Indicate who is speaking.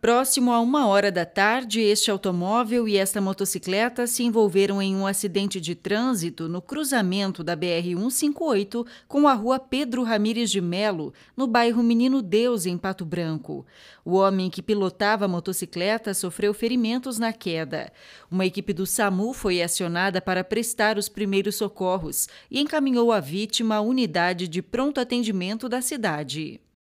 Speaker 1: Próximo a uma hora da tarde, este automóvel e esta motocicleta se envolveram em um acidente de trânsito no cruzamento da BR-158 com a rua Pedro Ramires de Melo, no bairro Menino Deus, em Pato Branco. O homem que pilotava a motocicleta sofreu ferimentos na queda. Uma equipe do SAMU foi acionada para prestar os primeiros socorros e encaminhou a vítima à unidade de pronto atendimento da cidade.